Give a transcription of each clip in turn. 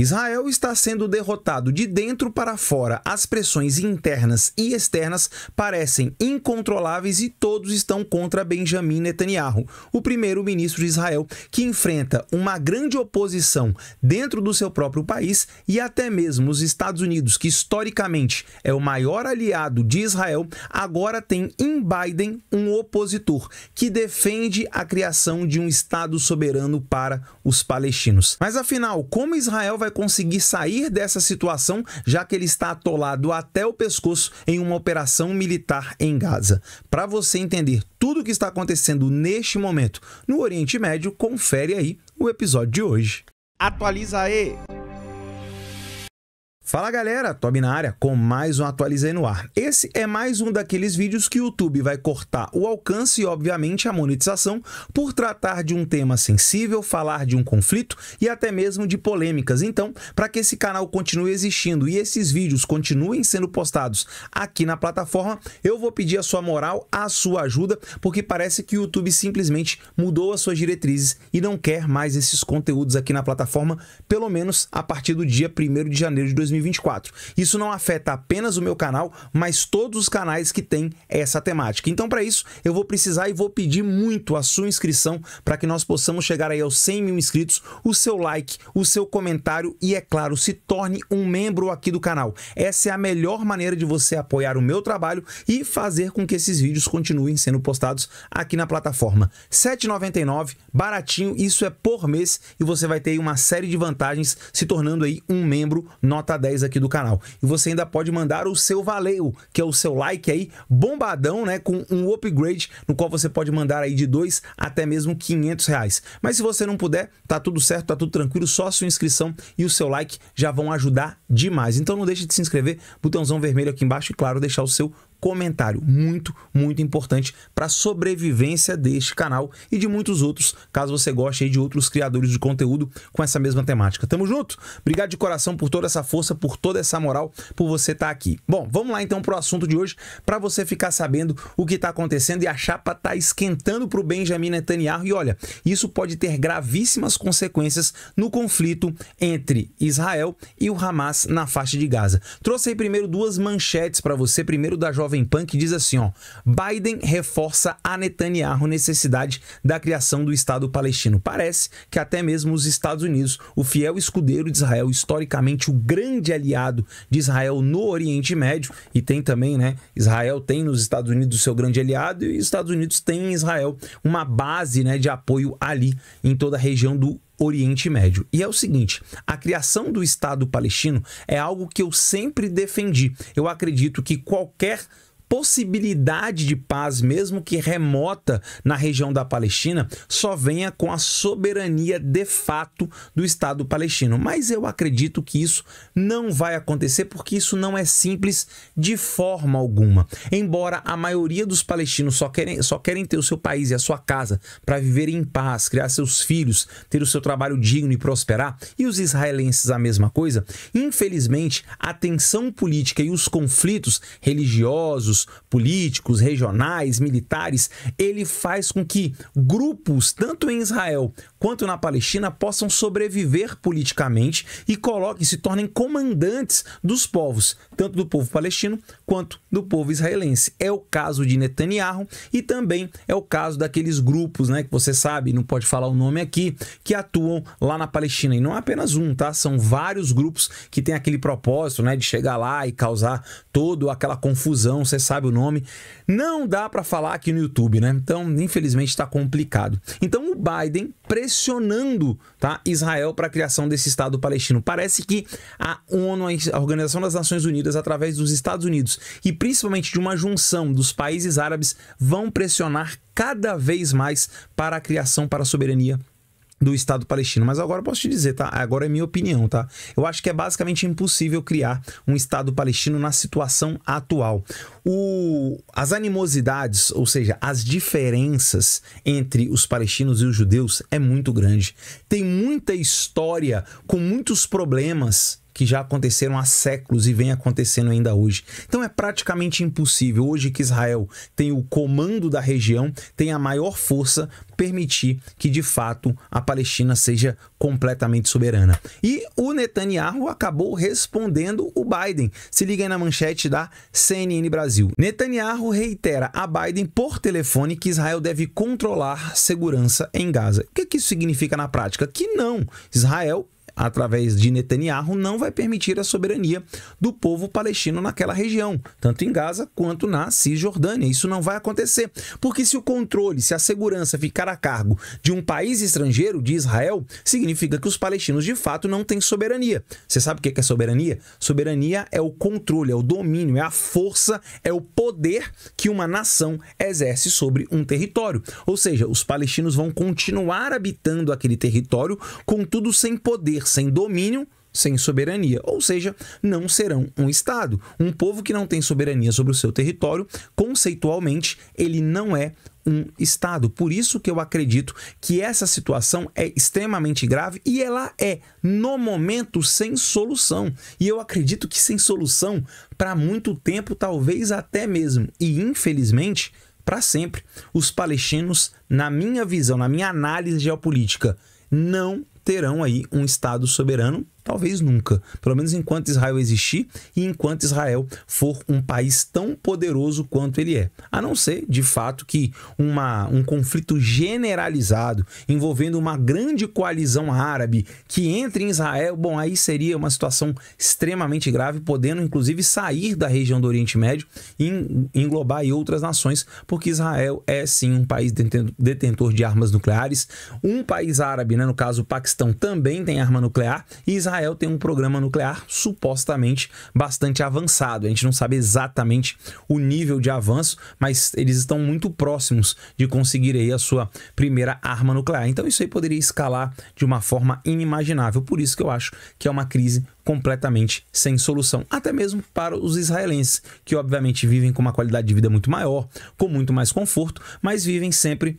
Israel está sendo derrotado de dentro para fora. As pressões internas e externas parecem incontroláveis e todos estão contra Benjamin Netanyahu, o primeiro-ministro de Israel, que enfrenta uma grande oposição dentro do seu próprio país e até mesmo os Estados Unidos, que historicamente é o maior aliado de Israel, agora tem em Biden um opositor que defende a criação de um Estado soberano para os palestinos. Mas afinal, como Israel vai vai conseguir sair dessa situação, já que ele está atolado até o pescoço em uma operação militar em Gaza. Para você entender tudo o que está acontecendo neste momento no Oriente Médio, confere aí o episódio de hoje. Atualiza aí! Fala galera, Tobi na área com mais um Atualizei no Ar. Esse é mais um daqueles vídeos que o YouTube vai cortar o alcance e, obviamente, a monetização por tratar de um tema sensível, falar de um conflito e até mesmo de polêmicas. Então, para que esse canal continue existindo e esses vídeos continuem sendo postados aqui na plataforma, eu vou pedir a sua moral, a sua ajuda, porque parece que o YouTube simplesmente mudou as suas diretrizes e não quer mais esses conteúdos aqui na plataforma, pelo menos a partir do dia 1 de janeiro de 2020. 2024. Isso não afeta apenas o meu canal, mas todos os canais que têm essa temática. Então, para isso, eu vou precisar e vou pedir muito a sua inscrição para que nós possamos chegar aí aos 100 mil inscritos, o seu like, o seu comentário e, é claro, se torne um membro aqui do canal. Essa é a melhor maneira de você apoiar o meu trabalho e fazer com que esses vídeos continuem sendo postados aqui na plataforma. R$ 7,99, baratinho, isso é por mês e você vai ter uma série de vantagens se tornando aí um membro nota 10 10 aqui do canal. E você ainda pode mandar o seu valeu, que é o seu like aí, bombadão, né? Com um upgrade, no qual você pode mandar aí de 2 até mesmo 500 reais. Mas se você não puder, tá tudo certo, tá tudo tranquilo, só a sua inscrição e o seu like já vão ajudar demais. Então não deixe de se inscrever, botãozão vermelho aqui embaixo e claro, deixar o seu comentário muito, muito importante para a sobrevivência deste canal e de muitos outros, caso você goste de outros criadores de conteúdo com essa mesma temática. Tamo junto? Obrigado de coração por toda essa força, por toda essa moral, por você estar tá aqui. Bom, vamos lá então para o assunto de hoje, para você ficar sabendo o que está acontecendo e a chapa está esquentando para o Benjamin Netanyahu. E olha, isso pode ter gravíssimas consequências no conflito entre Israel e o Hamas na faixa de Gaza. Trouxe aí primeiro duas manchetes para você, primeiro da Jovem Jovem Pan que diz assim, ó: Biden reforça a Netanyahu necessidade da criação do Estado palestino. Parece que até mesmo os Estados Unidos, o fiel escudeiro de Israel, historicamente o grande aliado de Israel no Oriente Médio e tem também, né, Israel tem nos Estados Unidos o seu grande aliado e os Estados Unidos tem em Israel uma base, né, de apoio ali em toda a região do Oriente Médio. E é o seguinte: a criação do Estado palestino é algo que eu sempre defendi. Eu acredito que qualquer possibilidade de paz, mesmo que remota, na região da Palestina, só venha com a soberania de fato do Estado palestino. Mas eu acredito que isso não vai acontecer porque isso não é simples de forma alguma. Embora a maioria dos palestinos só querem, só querem ter o seu país e a sua casa para viver em paz, criar seus filhos, ter o seu trabalho digno e prosperar, e os israelenses a mesma coisa, infelizmente a tensão política e os conflitos religiosos, políticos, regionais, militares, ele faz com que grupos, tanto em Israel quanto na Palestina possam sobreviver politicamente e coloquem, se tornem comandantes dos povos, tanto do povo palestino quanto do povo israelense. É o caso de Netanyahu e também é o caso daqueles grupos, né, que você sabe, não pode falar o nome aqui, que atuam lá na Palestina. E não é apenas um, tá? São vários grupos que têm aquele propósito, né, de chegar lá e causar toda aquela confusão, você sabe o nome. Não dá para falar aqui no YouTube, né? Então, infelizmente está complicado. Então, o Biden precisa pressionando tá, Israel para a criação desse Estado palestino. Parece que a ONU, a Organização das Nações Unidas, através dos Estados Unidos e principalmente de uma junção dos países árabes, vão pressionar cada vez mais para a criação, para a soberania do Estado palestino. Mas agora eu posso te dizer, tá? Agora é minha opinião, tá? Eu acho que é basicamente impossível criar um Estado palestino na situação atual. O, as animosidades, ou seja, as diferenças entre os palestinos e os judeus é muito grande. Tem muita história com muitos problemas que já aconteceram há séculos e vem acontecendo ainda hoje. Então é praticamente impossível, hoje que Israel tem o comando da região, tem a maior força, permitir que de fato a Palestina seja completamente soberana. E o Netanyahu acabou respondendo o Biden. Se liga aí na manchete da CNN Brasil. Netanyahu reitera a Biden por telefone que Israel deve controlar segurança em Gaza. O que, que isso significa na prática? Que não. Israel através de Netanyahu, não vai permitir a soberania do povo palestino naquela região, tanto em Gaza quanto na Cisjordânia. Isso não vai acontecer, porque se o controle, se a segurança ficar a cargo de um país estrangeiro, de Israel, significa que os palestinos de fato não têm soberania. Você sabe o que é soberania? Soberania é o controle, é o domínio, é a força, é o poder que uma nação exerce sobre um território. Ou seja, os palestinos vão continuar habitando aquele território, contudo sem poder, sem domínio, sem soberania, ou seja, não serão um Estado. Um povo que não tem soberania sobre o seu território, conceitualmente, ele não é um Estado. Por isso que eu acredito que essa situação é extremamente grave e ela é, no momento, sem solução. E eu acredito que sem solução para muito tempo, talvez até mesmo. E infelizmente, para sempre, os palestinos, na minha visão, na minha análise geopolítica, não terão aí um Estado soberano Talvez nunca. Pelo menos enquanto Israel existir e enquanto Israel for um país tão poderoso quanto ele é. A não ser, de fato, que uma, um conflito generalizado envolvendo uma grande coalizão árabe que entre em Israel, bom, aí seria uma situação extremamente grave, podendo inclusive sair da região do Oriente Médio e englobar outras nações, porque Israel é sim um país detentor de armas nucleares. Um país árabe, né, no caso o Paquistão, também tem arma nuclear e Israel Israel tem um programa nuclear supostamente bastante avançado. A gente não sabe exatamente o nível de avanço, mas eles estão muito próximos de conseguir aí a sua primeira arma nuclear. Então isso aí poderia escalar de uma forma inimaginável. Por isso que eu acho que é uma crise completamente sem solução, até mesmo para os israelenses, que obviamente vivem com uma qualidade de vida muito maior, com muito mais conforto, mas vivem sempre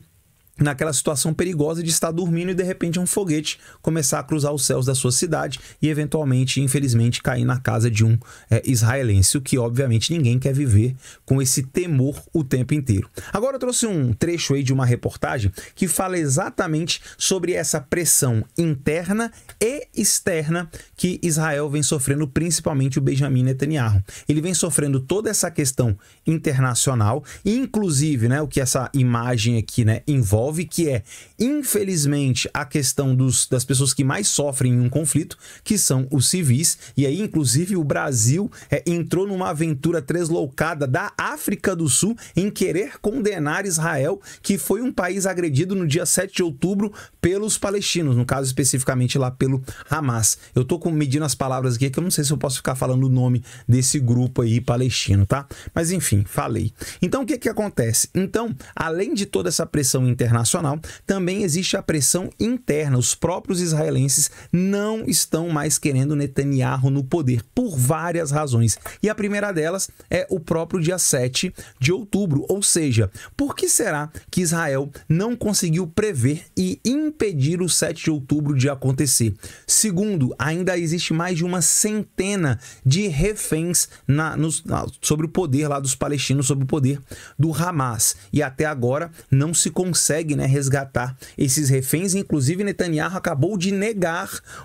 naquela situação perigosa de estar dormindo e de repente um foguete começar a cruzar os céus da sua cidade e eventualmente, infelizmente, cair na casa de um é, israelense, o que obviamente ninguém quer viver com esse temor o tempo inteiro. Agora eu trouxe um trecho aí de uma reportagem que fala exatamente sobre essa pressão interna e externa que Israel vem sofrendo, principalmente o Benjamin Netanyahu. Ele vem sofrendo toda essa questão internacional e inclusive, né, o que essa imagem aqui, né, envolve que é, infelizmente, a questão dos, das pessoas que mais sofrem em um conflito, que são os civis. E aí, inclusive, o Brasil é, entrou numa aventura tresloucada da África do Sul em querer condenar Israel, que foi um país agredido no dia 7 de outubro pelos palestinos, no caso especificamente lá pelo Hamas. Eu tô com, medindo as palavras aqui, é que eu não sei se eu posso ficar falando o nome desse grupo aí palestino, tá? Mas enfim, falei. Então o que que acontece? Então, além de toda essa pressão interna internacional, também existe a pressão interna. Os próprios israelenses não estão mais querendo Netanyahu no poder por várias razões. E a primeira delas é o próprio dia 7 de outubro, ou seja, por que será que Israel não conseguiu prever e impedir o 7 de outubro de acontecer? Segundo, ainda existe mais de uma centena de reféns na, nos, na, sobre o poder lá dos palestinos, sobre o poder do Hamas. E até agora não se consegue consegue né, resgatar esses reféns. Inclusive, Netanyahu acabou de negar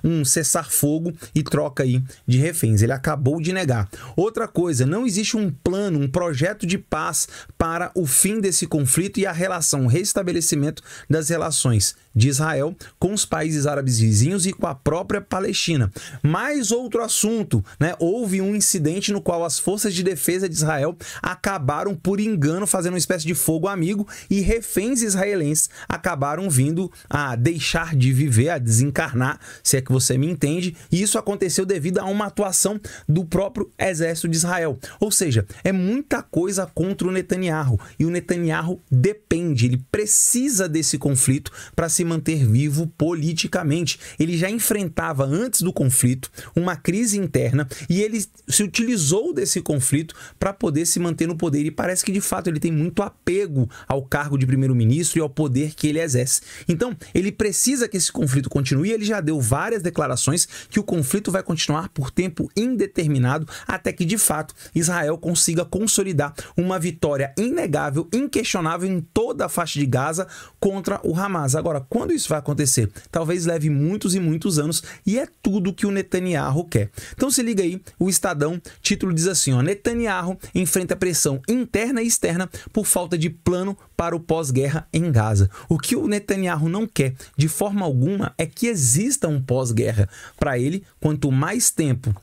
um cessar-fogo e troca aí de reféns. Ele acabou de negar. Outra coisa, não existe um plano, um projeto de paz para o fim desse conflito e a relação, o restabelecimento das relações de Israel com os países árabes vizinhos e com a própria Palestina. Mais outro assunto, né? Houve um incidente no qual as forças de defesa de Israel acabaram por engano fazendo uma espécie de fogo amigo e reféns israelenses acabaram vindo a deixar de viver, a desencarnar, se é que você me entende, e isso aconteceu devido a uma atuação do próprio exército de Israel. Ou seja, é muita coisa contra o Netanyahu, e o Netanyahu depende, ele precisa desse conflito para se manter vivo politicamente. Ele já enfrentava antes do conflito uma crise interna e ele se utilizou desse conflito para poder se manter no poder. E parece que de fato ele tem muito apego ao cargo de primeiro-ministro e ao poder que ele exerce. Então, ele precisa que esse conflito continue. Ele já deu várias declarações que o conflito vai continuar por tempo indeterminado até que, de fato, Israel consiga consolidar uma vitória inegável, inquestionável em toda a faixa de Gaza contra o Hamas. Agora, quando isso vai acontecer? Talvez leve muitos e muitos anos e é tudo que o Netanyahu quer. Então, se liga aí, o Estadão, título diz assim: ó, Netanyahu enfrenta pressão interna e externa por falta de plano para o pós-guerra em Gaza. Gaza. O que o Netanyahu não quer, de forma alguma, é que exista um pós-guerra. Para ele, quanto mais tempo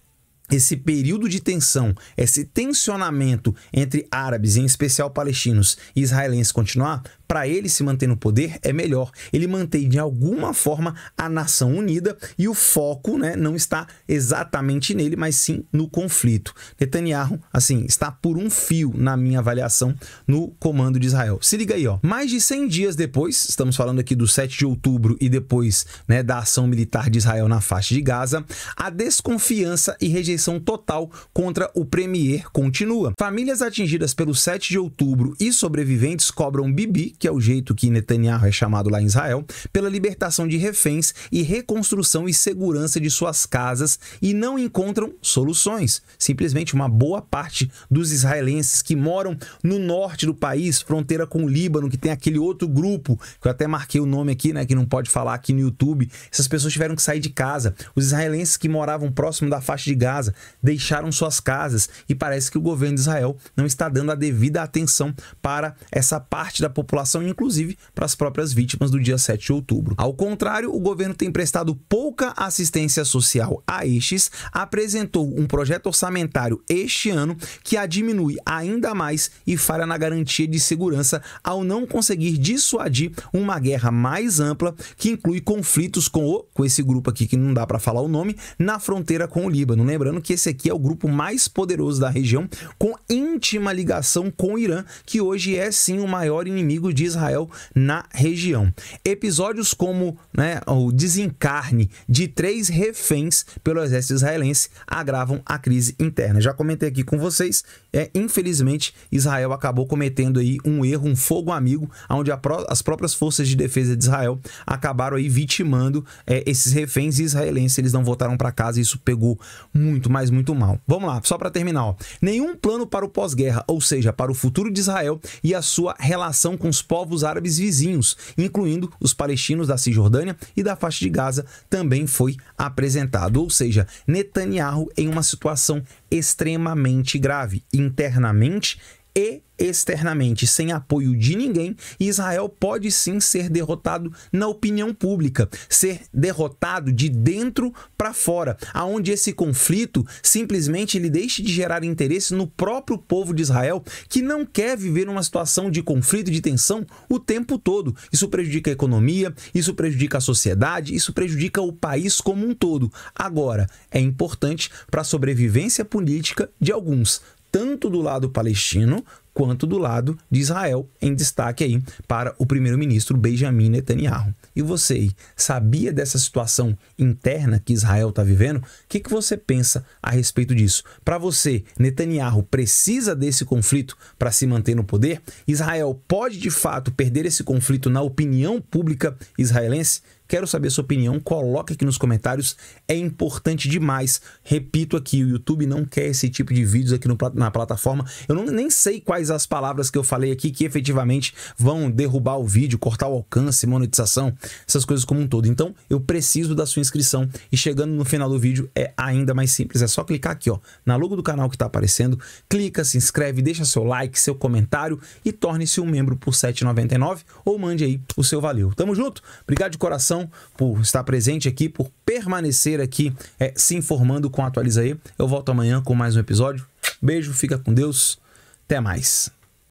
esse período de tensão, esse tensionamento entre árabes, em especial palestinos e israelenses continuar, para ele se manter no poder, é melhor ele mantém de alguma forma a nação unida e o foco né, não está exatamente nele, mas sim no conflito. Netanyahu, assim, está por um fio, na minha avaliação, no comando de Israel. Se liga aí, ó. Mais de 100 dias depois, estamos falando aqui do 7 de outubro e depois né, da ação militar de Israel na faixa de Gaza, a desconfiança e rejeição total contra o premier continua. Famílias atingidas pelo 7 de outubro e sobreviventes cobram Bibi, que é o jeito que Netanyahu é chamado lá em Israel, pela libertação de reféns e reconstrução e segurança de suas casas e não encontram soluções. Simplesmente uma boa parte dos israelenses que moram no norte do país, fronteira com o Líbano, que tem aquele outro grupo, que eu até marquei o nome aqui, né, que não pode falar aqui no YouTube, essas pessoas tiveram que sair de casa. Os israelenses que moravam próximo da faixa de Gaza deixaram suas casas e parece que o governo de Israel não está dando a devida atenção para essa parte da população população, inclusive para as próprias vítimas do dia 7 de outubro. Ao contrário, o governo tem prestado pouca assistência social a estes, apresentou um projeto orçamentário este ano que a diminui ainda mais e falha na garantia de segurança ao não conseguir dissuadir uma guerra mais ampla que inclui conflitos com o, com esse grupo aqui que não dá para falar o nome, na fronteira com o Líbano. Lembrando que esse aqui é o grupo mais poderoso da região, com íntima ligação com o Irã, que hoje é sim o maior inimigo de Israel na região. Episódios como né, o desencarne de três reféns pelo exército israelense agravam a crise interna. Já comentei aqui com vocês, é, infelizmente Israel acabou cometendo aí um erro, um fogo amigo, onde pró as próprias forças de defesa de Israel acabaram aí vitimando é, esses reféns israelenses. Eles não voltaram para casa e isso pegou muito, mas muito mal. Vamos lá, só para terminar. Ó. Nenhum plano para o pós-guerra, ou seja, para o futuro de Israel e a sua relação com os povos árabes vizinhos, incluindo os palestinos da Cisjordânia e da faixa de Gaza, também foi apresentado. Ou seja, Netanyahu em uma situação extremamente grave, internamente e externamente, sem apoio de ninguém, Israel pode sim ser derrotado na opinião pública, ser derrotado de dentro para fora, aonde esse conflito simplesmente ele deixe de gerar interesse no próprio povo de Israel, que não quer viver uma situação de conflito de tensão o tempo todo. Isso prejudica a economia, isso prejudica a sociedade, isso prejudica o país como um todo. Agora, é importante para a sobrevivência política de alguns, tanto do lado palestino quanto do lado de Israel, em destaque aí para o primeiro-ministro Benjamin Netanyahu. E você sabia dessa situação interna que Israel está vivendo? O que, que você pensa a respeito disso? Para você, Netanyahu precisa desse conflito para se manter no poder? Israel pode de fato perder esse conflito na opinião pública israelense? Quero saber sua opinião, coloque aqui nos comentários. É importante demais. Repito aqui, o YouTube não quer esse tipo de vídeos aqui no, na plataforma. Eu não, nem sei quais as palavras que eu falei aqui que efetivamente vão derrubar o vídeo, cortar o alcance, monetização, essas coisas como um todo. Então, eu preciso da sua inscrição e chegando no final do vídeo é ainda mais simples. É só clicar aqui, ó, na logo do canal que está aparecendo, clica, se inscreve, deixa seu like, seu comentário e torne-se um membro por R$ 7,99 ou mande aí o seu valeu. Tamo junto? Obrigado de coração por estar presente aqui, por permanecer aqui é, se informando com a Atualiza Eu volto amanhã com mais um episódio. Beijo, fica com Deus, até mais.